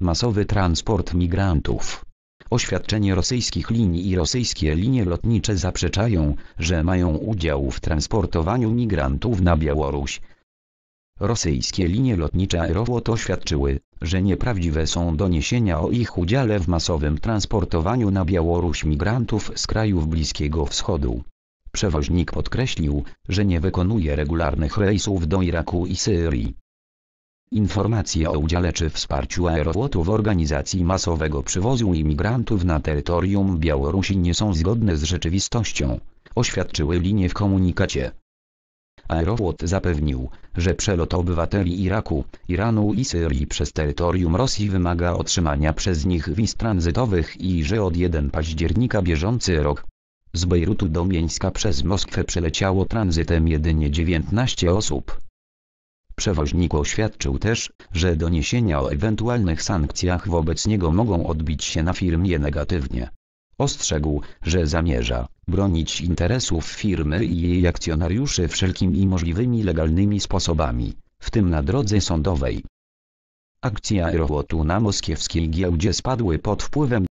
masowy transport migrantów. Oświadczenie rosyjskich linii i rosyjskie linie lotnicze zaprzeczają, że mają udział w transportowaniu migrantów na Białoruś. Rosyjskie linie lotnicze Aeroflot oświadczyły, że nieprawdziwe są doniesienia o ich udziale w masowym transportowaniu na Białoruś migrantów z krajów Bliskiego Wschodu. Przewoźnik podkreślił, że nie wykonuje regularnych rejsów do Iraku i Syrii. Informacje o udziale czy wsparciu Aeroflotu w organizacji masowego przywozu imigrantów na terytorium Białorusi nie są zgodne z rzeczywistością, oświadczyły linie w komunikacie. Aeroflot zapewnił, że przelot obywateli Iraku, Iranu i Syrii przez terytorium Rosji wymaga otrzymania przez nich wiz tranzytowych i że od 1 października bieżący rok z Bejrutu do Mińska przez Moskwę przeleciało tranzytem jedynie 19 osób. Przewoźnik oświadczył też, że doniesienia o ewentualnych sankcjach wobec niego mogą odbić się na firmie negatywnie. Ostrzegł, że zamierza bronić interesów firmy i jej akcjonariuszy wszelkimi możliwymi legalnymi sposobami, w tym na drodze sądowej. Akcje aerołotu na moskiewskiej giełdzie spadły pod wpływem